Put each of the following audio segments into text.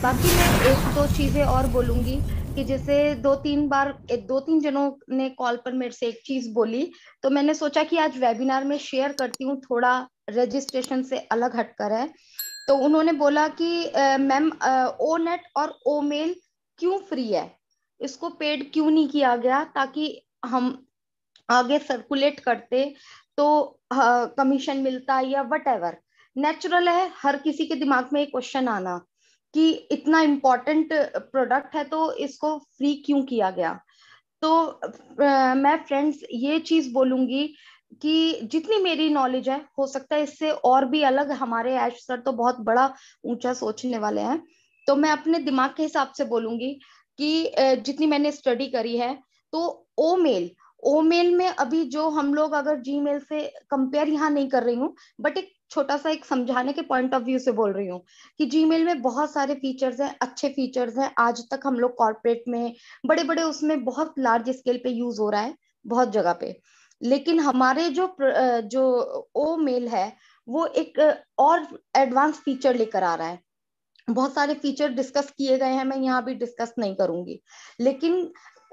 बाकी मैं एक दो चीजें और बोलूंगी कि जैसे दो तीन बार दो तीन जनों ने कॉल पर मेरे से एक चीज बोली तो मैंने सोचा कि आज वेबिनार में शेयर करती हूँ थोड़ा रजिस्ट्रेशन से अलग हटकर है तो उन्होंने बोला कि मैम ओ नेट और ओ मेल क्यों फ्री है इसको पेड क्यों नहीं किया गया ताकि हम आगे सर्कुलेट करते तो कमीशन मिलता या वट नेचुरल है हर किसी के दिमाग में एक क्वेश्चन आना कि इतना इम्पोर्टेंट प्रोडक्ट है तो इसको फ्री क्यों किया गया तो आ, मैं फ्रेंड्स ये चीज बोलूंगी कि जितनी मेरी नॉलेज है हो सकता है इससे और भी अलग हमारे ऐश सर तो बहुत बड़ा ऊंचा सोचने वाले हैं तो मैं अपने दिमाग के हिसाब से बोलूंगी कि जितनी मैंने स्टडी करी है तो ओ मेल ओ मेल में अभी जो हम लोग अगर जी मेल से कंपेयर यहाँ नहीं कर रही हूँ बट एक छोटा सा एक समझाने के पॉइंट ऑफ व्यू से बोल रही हूँ कि जी में बहुत सारे फीचर्स हैं अच्छे फीचर्स हैं आज तक हम लोग कॉर्पोरेट में बड़े बड़े उसमें बहुत लार्ज स्केल पे यूज हो रहा है बहुत जगह पे लेकिन हमारे जो जो ओ मेल है वो एक और एडवांस फीचर लेकर आ रहा है बहुत सारे फीचर डिस्कस किए गए हैं मैं यहाँ भी डिस्कस नहीं करूंगी लेकिन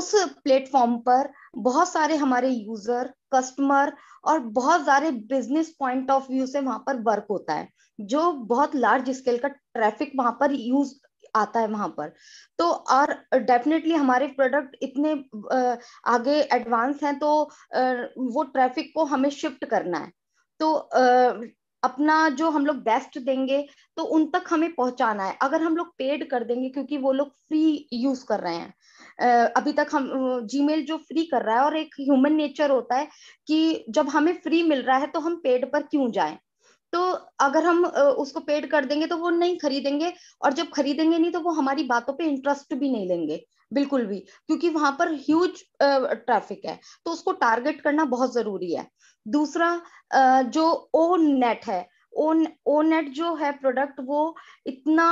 उस प्लेटफॉर्म पर बहुत सारे हमारे यूजर कस्टमर और बहुत सारे बिजनेस पॉइंट ऑफ व्यू से वहां पर वर्क होता है जो बहुत लार्ज स्केल का ट्रैफिक वहां पर यूज आता है वहां पर तो और डेफिनेटली हमारे प्रोडक्ट इतने आगे एडवांस हैं तो वो ट्रैफिक को हमें शिफ्ट करना है तो अपना जो हम लोग बेस्ट देंगे तो उन तक हमें पहुंचाना है अगर हम लोग पेड कर देंगे क्योंकि वो लोग फ्री यूज कर रहे हैं अभी तक हम जीमेल जो फ्री कर रहा है और एक ह्यूमन नेचर होता है कि जब हमें फ्री मिल रहा है तो हम पेड पर क्यों जाएं तो अगर हम उसको पेड कर देंगे तो वो नहीं खरीदेंगे और जब खरीदेंगे नहीं तो वो हमारी बातों पे इंटरेस्ट भी नहीं लेंगे बिल्कुल भी क्योंकि वहां पर ह्यूज ट्रैफिक है तो उसको टारगेट करना बहुत जरूरी है दूसरा जो ओ नेट है ओ नेट जो है प्रोडक्ट वो इतना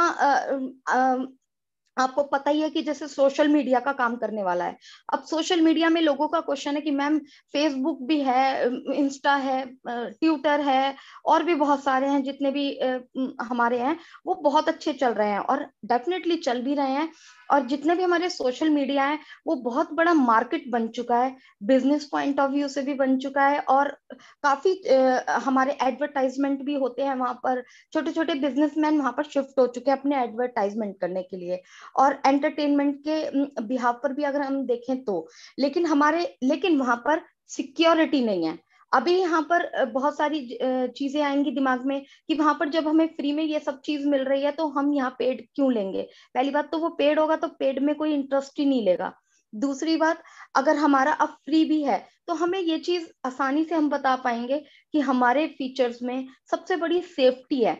आपको पता ही है कि जैसे सोशल मीडिया का काम करने वाला है अब सोशल मीडिया में लोगों का क्वेश्चन है कि मैम फेसबुक भी है इंस्टा है ट्विटर है और भी बहुत सारे हैं जितने भी हमारे हैं वो बहुत अच्छे चल रहे हैं और डेफिनेटली चल भी रहे हैं और जितने भी हमारे सोशल मीडिया है वो बहुत बड़ा मार्केट बन चुका है बिजनेस पॉइंट ऑफ व्यू से भी बन चुका है और काफी आ, हमारे एडवर्टाइजमेंट भी होते हैं वहां पर छोटे छोटे बिजनेसमैन वहां पर शिफ्ट हो चुके हैं अपने एडवर्टाइजमेंट करने के लिए और एंटरटेनमेंट के बिहाव पर भी अगर हम देखें तो लेकिन हमारे लेकिन वहां पर सिक्योरिटी नहीं है अभी यहाँ पर बहुत सारी चीजें आएंगी दिमाग में कि वहां पर जब हमें फ्री में ये सब चीज मिल रही है तो हम यहाँ पेड क्यों लेंगे पहली बात तो वो पेड होगा तो पेड में कोई इंटरेस्ट ही नहीं लेगा दूसरी बात अगर हमारा अब फ्री भी है तो हमें ये चीज आसानी से हम बता पाएंगे कि हमारे फीचर्स में सबसे बड़ी सेफ्टी है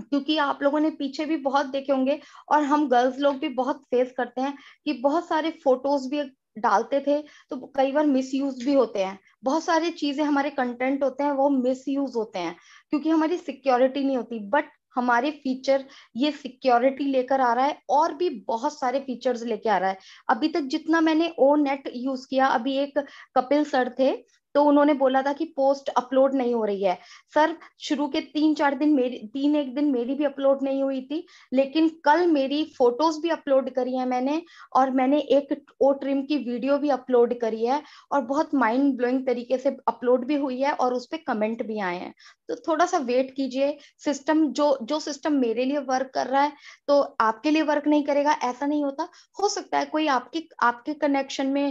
क्योंकि आप लोगों ने पीछे भी बहुत देखे होंगे और हम गर्ल्स लोग भी बहुत फेस करते हैं कि बहुत सारे फोटोज भी डालते थे तो कई बार मिस भी होते हैं बहुत सारी चीजें हमारे कंटेंट होते हैं वो मिस होते हैं क्योंकि हमारी सिक्योरिटी नहीं होती बट हमारे फीचर ये सिक्योरिटी लेकर आ रहा है और भी बहुत सारे फीचर्स लेके आ रहा है अभी तक जितना मैंने ओ नेट यूज किया अभी एक कपिल सर थे तो उन्होंने बोला था कि पोस्ट अपलोड नहीं हो रही है सर शुरू के तीन चार दिन मेरी तीन एक दिन मेरी भी अपलोड नहीं हुई थी लेकिन कल मेरी फोटोज भी अपलोड करी है मैंने और मैंने एक ओ ट्रिम की वीडियो भी अपलोड करी है और बहुत माइंड ब्लोइंग तरीके से अपलोड भी हुई है और उस पर कमेंट भी आए हैं तो थोड़ा सा वेट कीजिए सिस्टम जो जो सिस्टम मेरे लिए वर्क कर रहा है तो आपके लिए वर्क नहीं करेगा ऐसा नहीं होता हो सकता है कोई आपके आपके कनेक्शन में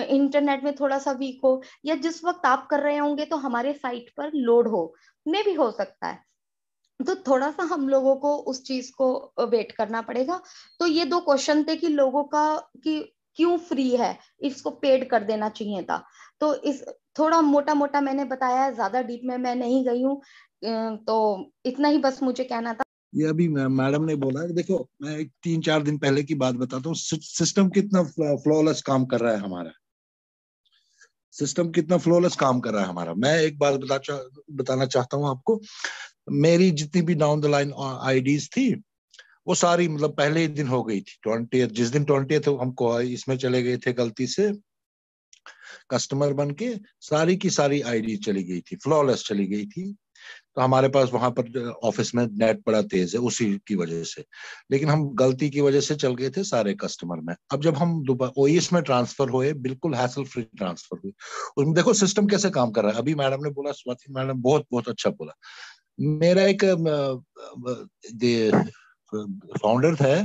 इंटरनेट में थोड़ा सा वीक हो या जिस जिस वक्त आप कर रहे होंगे तो हमारे साइट पर लोड हो में भी हो सकता है तो थोड़ा सा हम लोगों को उस चीज को वेट करना पड़ेगा तो ये दो क्वेश्चन थे कि लोगों का कि क्यों फ्री है इसको पेड कर देना चाहिए था तो इस थोड़ा मोटा मोटा मैंने बताया है ज्यादा डीप में मैं नहीं गई हूँ तो इतना ही बस मुझे कहना था ये अभी मैडम ने बोला है देखो मैं तीन चार दिन पहले की बात बताता हूँ सिस्टम कितना फ्लॉलेस काम कर रहा है हमारा सिस्टम कितना फ्लोलेस काम कर रहा है हमारा मैं एक बात बता चा, बताना चाहता हूँ आपको मेरी जितनी भी डाउन द लाइन आईडीज थी वो सारी मतलब पहले ही दिन हो गई थी ट्वेंटी जिस दिन ट्वेंटी हमको uh, इसमें चले गए थे गलती से कस्टमर बन के सारी की सारी आईडी चली गई थी फ्लॉलेस चली गई थी तो हमारे पास वहां पर ऑफिस में नेट बड़ा तेज है उसी की वजह से लेकिन हम गलती की वजह से चल गए थे सारे कस्टमर में अब जब हम ओईएस में ट्रांसफर हुए बिल्कुल हैसल फ्री ट्रांसफर हुए उसमें देखो सिस्टम कैसे काम कर रहा है अभी मैडम ने बोला स्वाति मैडम बहुत बहुत अच्छा बोला मेरा एक फाउंडर था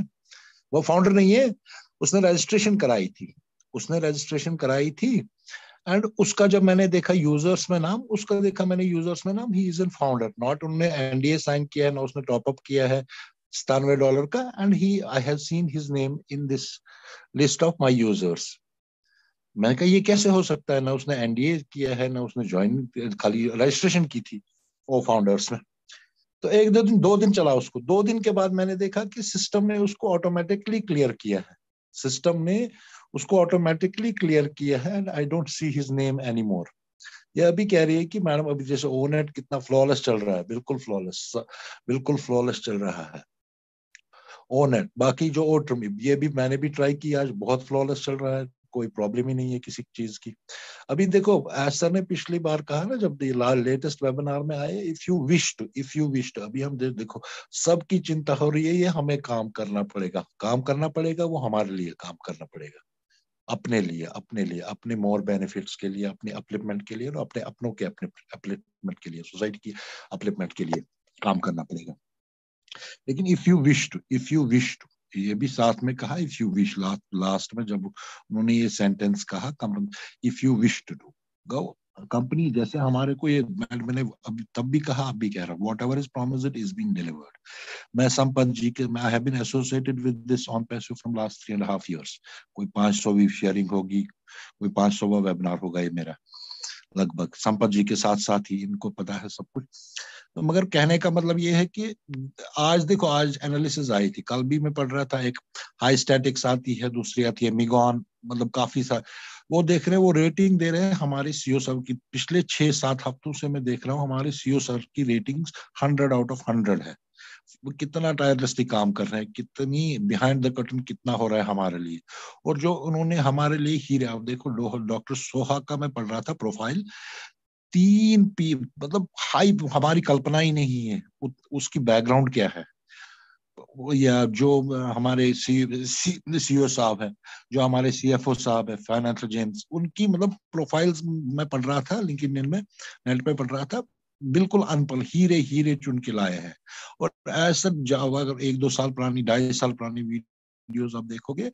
वो फाउंडर नहीं है उसने रजिस्ट्रेशन कराई थी उसने रजिस्ट्रेशन कराई थी एंड उसका जब मैंने देखा यूजर्स में नाम उसका देखा मैंने यूजर्स में नाम he is an founder not उनने एनडीए साइन किया है ना उसने टॉप अप किया है सतानवे डॉलर का and he I have seen his name in this list of my users मैंने कहा ये कैसे हो सकता है ना उसने एनडीए किया है ना उसने ज्वाइन खाली रजिस्ट्रेशन की थी वो फाउंडर्स में तो एक दो दिन दो दिन चला उसको दो दिन के बाद मैंने देखा कि सिस्टम ने उसको ऑटोमेटिकली क्लियर किया है सिस्टम ने उसको ऑटोमेटिकली क्लियर किया है and I don't see his name any more यह अभी कह रही है कि मैडम अभी जैसे ओनेट कितना फ्लॉलेस चल रहा है बिल्कुल फ्लॉलेस बिल्कुल फ्लॉलेस चल रहा है ओनेट बाकी जो ओटर ये भी मैंने भी ट्राई किया आज बहुत फ्लॉलेस चल रहा है कोई प्रॉब्लम ही नहीं है किसी चीज की अभी देखो ऐसा ने पिछली बार कहा ना जब लेटेस्ट वेबिनार में आए if you wish to if you wish to अभी हम दे, देखो सबकी चिंता हो रही है ये हमें काम करना पड़ेगा काम करना पड़ेगा वो हमारे लिए काम करना पड़ेगा अपने लिए अपने लिए अपने मोर बेनिफिट्स के लिए अपने अपलिपमेंट के लिए और अपने अपनों के अपने अपलिपमेंट के लिए सोसाइटी की अपलिपमेंट के लिए काम करना पड़ेगा लेकिन if you wish to if you wish to ये भी साथ में कहा if you wish last last में जब उन्होंने ये सेंटेंस कहा if you wish to do go company जैसे हमारे को ये मैंने अभी तब भी कहा अब भी कह रहा whatever is promise it is being delivered मैं संपत जी के मैं have been associated with this ऑन पैसो from last three and half years कोई पांच सौ शेयरिंग होगी कोई पांच सौवा वेबिनार होगा ये मेरा लगभग संपत जी के साथ साथ ही इनको पता है सब कुछ तो मगर कहने का मतलब ये है कि आज देखो आज एनालिसिस आई थी कल भी मैं पढ़ रहा था एक हाई स्टैटिक्स आती है दूसरी आती है मिगॉन मतलब काफी सारे वो देख रहे हैं वो रेटिंग दे रहे हैं हमारे सीओ सर e की पिछले छह सात हफ्तों से मैं देख रहा हूँ हमारे सीओ सर e की rating hundred out of hundred है वो कितना टायरलेसली काम कर रहे हैं कितनी बिहाइंड द कर्टन कितना हो रहा है हमारे लिए और जो उन्होंने हमारे लिए हीरे आप देखो डॉक्टर सोहा का मैं पढ़ रहा था प्रोफाइल तीन पी मतलब हाई हमारी कल्पना ही नहीं है उसकी बैकग्राउंड क्या है या जो हमारे सी सीईओ e साहब हैं जो हमारे सीएफओ साहब है फाइनेंशियल जेम्स उनकी मतलब प्रोफाइल्स मैं पढ़ रहा था इंडियन में नेट पे पढ़ रहा था बिल्कुल अनपढ़ हीरे हीरे चुन के लाए हैं और ऐसा जाओ अगर एक दो साल पुरानी ढाई साल पुरानी वीडियोस आप देखोगे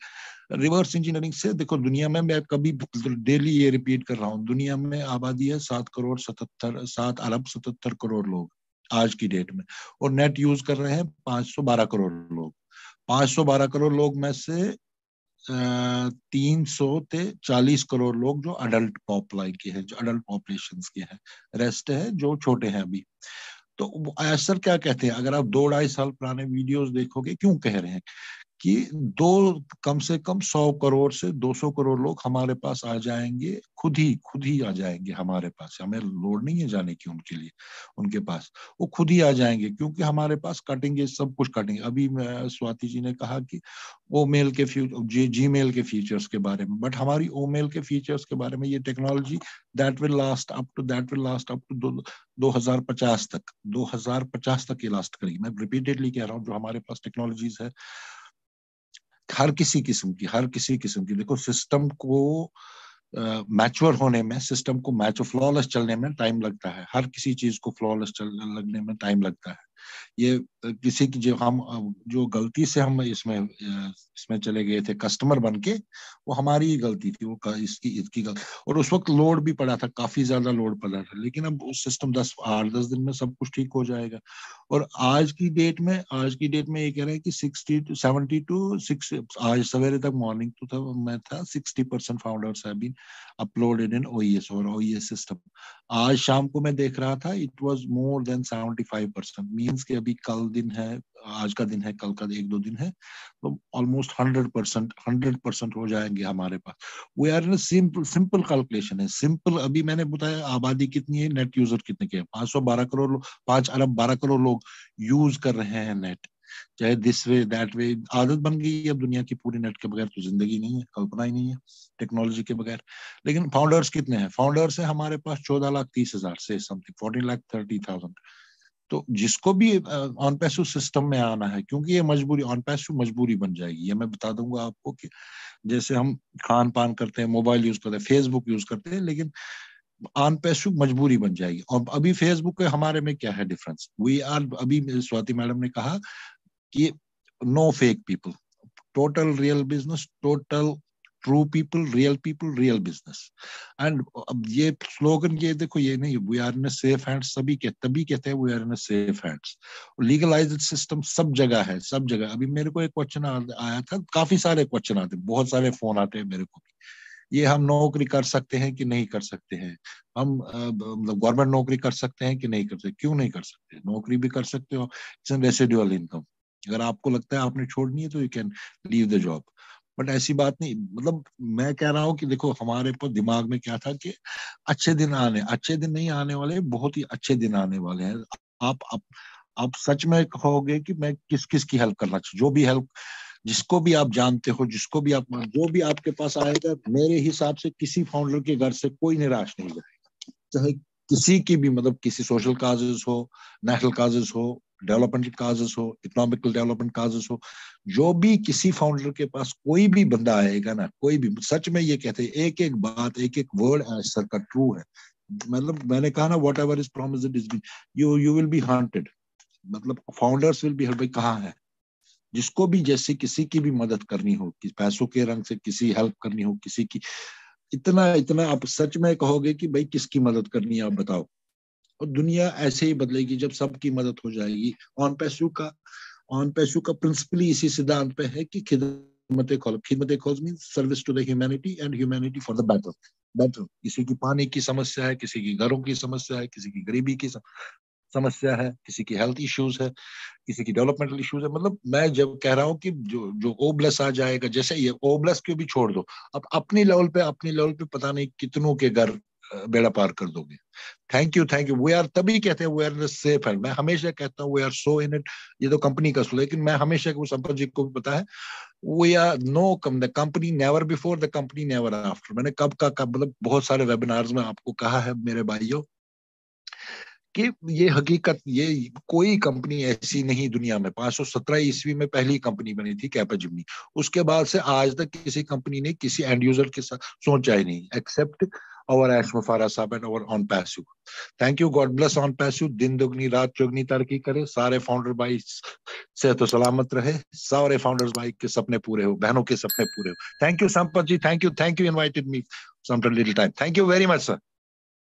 रिवर्स इंजीनियरिंग से देखो दुनिया में मैं कभी डेली ये रिपीट कर रहा हूँ दुनिया में आबादी है सात करोड़ सतहत्तर सात अरब सतहत्तर करोड़ लोग आज की डेट में और नेट यूज कर रहे हैं 512 करोड़ लोग 512 करोड़ लोग में से तीन सौ ते चालीस करोड़ लोग जो अडल्ट पॉपलाई के हैं जो अडल्ट पॉपुलेशन के हैं रेस्ट है जो छोटे हैं अभी तो असर क्या कहते हैं अगर आप दो ढाई साल पुराने वीडियोस देखोगे क्यों कह रहे हैं कि दो कम से कम सौ करोड़ से दो सौ करोड़ लोग हमारे पास आ जाएंगे खुद ही खुद ही आ जाएंगे हमारे पास हमें लोड नहीं है जाने की उनके लिए उनके पास वो खुद ही आ जाएंगे क्योंकि हमारे पास कटेंगे सब कुछ कटेंगे अभी स्वाति जी ने कहा कि ओ मेल के जी जी मेल के फीचर्स के बारे में बट हमारी ओ मेल के फीचर्स के बारे में ये technology that will last up to that will last up to दो हजार पचास तक दो हजार पचास तक ये लास्ट करेगी मैं रिपीटेडली कह रहा हूँ जो हमारे पास टेक्नोलॉजीज है हर किसी किस्म की हर किसी किस्म की देखो सिस्टम को मैच्योर uh, होने में सिस्टम को मैच फ्लॉलेस चलने में टाइम लगता है हर किसी चीज को फ्लॉलेस लगने में टाइम लगता है ये किसी की जो हम जो गलती से हम इसमें इसमें चले गए थे कस्टमर बन के वो हमारी ही गलती थी वो इसकी इसकी गलती और उस वक्त लोड भी पड़ा था काफी ज्यादा लोड पड़ा था लेकिन अब उस सिस्टम दस आठ दस दिन में सब कुछ ठीक हो जाएगा और आज की डेट में आज की डेट में ये कह रहे हैं कि sixty to seventy to six आज सवेरे तक मॉर्निंग टू तो था मैं था sixty percent founders have uploaded in ओ और ओ सिस्टम आज शाम को मैं देख रहा था it was more than seventy five percent means कि अभी कल दिन है आज का दिन है कल का एक दो दिन है तो almost hundred percent hundred percent हो जाएंगे हमारे पास we are in simple simple calculation है सिंपल अभी मैंने बताया आबादी कितनी है नेट यूजर कितने के हैं पांच सौ बारह करोड़ पांच अरब बारह करोड़ लोग यूज कर रहे हैं नेट चाहे दिस वे दैट वे आदत बन गई है अब दुनिया की पूरी नेट के बगैर तो जिंदगी नहीं है कल्पना ही नहीं है टेक्नोलॉजी के बगैर लेकिन फाउंडर्स कितने हैं फाउंडर्स है हमारे पास चौदह लाख तीस हजार से something fourteen lakh thirty thousand तो जिसको भी ऑन पैसू सिस्टम में आना है क्योंकि ये मजबूरी ऑन पैसू मजबूरी बन जाएगी ये मैं बता दूंगा आपको कि जैसे हम खान पान करते हैं मोबाइल यूज करते हैं फेसबुक यूज करते हैं लेकिन ऑन पैसू मजबूरी बन जाएगी और अभी फेसबुक के हमारे में क्या है डिफरेंस वी आर अभी स्वाति मैडम ने कहा कि no fake people total real business total true people real people real business and अब ये स्लोगन ये देखो ये नहीं we are in safe hands सभी के तभी कहते हैं we are in safe hands legalize system सब जगह है सब जगह अभी मेरे को एक क्वेश्चन आया था काफी सारे क्वेश्चन आते बहुत सारे फोन आते हैं मेरे को ये हम नौकरी कर सकते हैं कि नहीं कर सकते हैं हम मतलब गवर्नमेंट नौकरी कर सकते हैं कि नहीं कर सकते क्यों नहीं कर सकते नौकरी भी कर सकते हो इट्स रेसिडुअल इनकम अगर आपको लगता है आपने छोड़नी है तो you can leave the job but ऐसी बात नहीं मतलब मैं कह रहा हूँ कि देखो हमारे पर दिमाग में क्या था कि अच्छे दिन आने अच्छे दिन नहीं आने वाले बहुत ही अच्छे दिन आने वाले हैं आप आप, आप सच में कहोगे कि मैं किस किस की हेल्प करना चाहिए जो भी हेल्प जिसको भी आप जानते हो जिसको भी आप जो भी आपके पास आएगा मेरे हिसाब से किसी फाउंडर के घर से कोई निराश नहीं जाएगा चाहे किसी की भी मतलब किसी सोशल काजेज हो नेशनल काजेज हो डेवलपमेंटल काजेस हो इकोनॉमिकल डेवलपमेंट काजेस हो जो भी किसी फाउंडर के पास कोई भी बंदा आएगा ना कोई भी सच में ये कहते हैं एक एक बात एक एक वर्ड सर का ट्रू है मतलब मैंने कहा ना whatever is promise you you will be honoured मतलब फाउंडर्स विल बी भाई कहाँ है जिसको भी जैसे किसी की भी मदद करनी हो कि पैसों के रंग से किसी हेल्प करनी हो किसी की इतना इतना आप सच में कहोगे कि भाई किसकी मदद करनी है आप बताओ और दुनिया ऐसे ही बदलेगी जब सबकी मदद हो जाएगी ऑन पैसु का ऑन पैसू का प्रिंसिपली इसी सिद्धांत पे है कि खिदमत कॉल खिदमत कॉल mean service to the humanity and humanity for the better better किसी की पानी की समस्या है किसी की घरों की समस्या है किसी की गरीबी की सम... समस्या है किसी की हेल्थ इश्यूज है किसी की डेवलपमेंटल इश्यूज है मतलब मैं जब कह रहा हूँ कि जो जो ओब्लस आ जाएगा जैसे ये ओब्लस क्यों भी छोड़ दो अब अपनी लेवल पे अपनी लेवल पे पता नहीं कितनों के घर बेड़ा पार कर दोगे thank you thank you we are तभी कहते हैं आर सेफ है मैं हमेशा कहता हूँ we are so in it ये तो कंपनी का सुन लेकिन मैं हमेशा वो संपत जी को भी पता है we are no come the company never before the company never after मैंने कब का कब मतलब बहुत सारे वेबिनार्स में आपको कहा है मेरे भाइयों कि ये हकीकत ये कोई कंपनी ऐसी नहीं दुनिया में 517 ईस्वी में पहली कंपनी बनी थी कैपाजिमनी उसके बाद से आज तक किसी कंपनी ने किसी एंड यूजर के साथ सोचा ही नहीं except over at Mufara Sahib and over on PASU. Thank you. God bless on PASU. Din dugni, raat chugni tarki kare. सारे फाउंडर भाई से तो सलामत रहे सारे फाउंडर्स भाई के सपने पूरे हो बहनों के सपने पूरे हो thank you Sampat ji thank you thank you invited me some little time thank you very much sir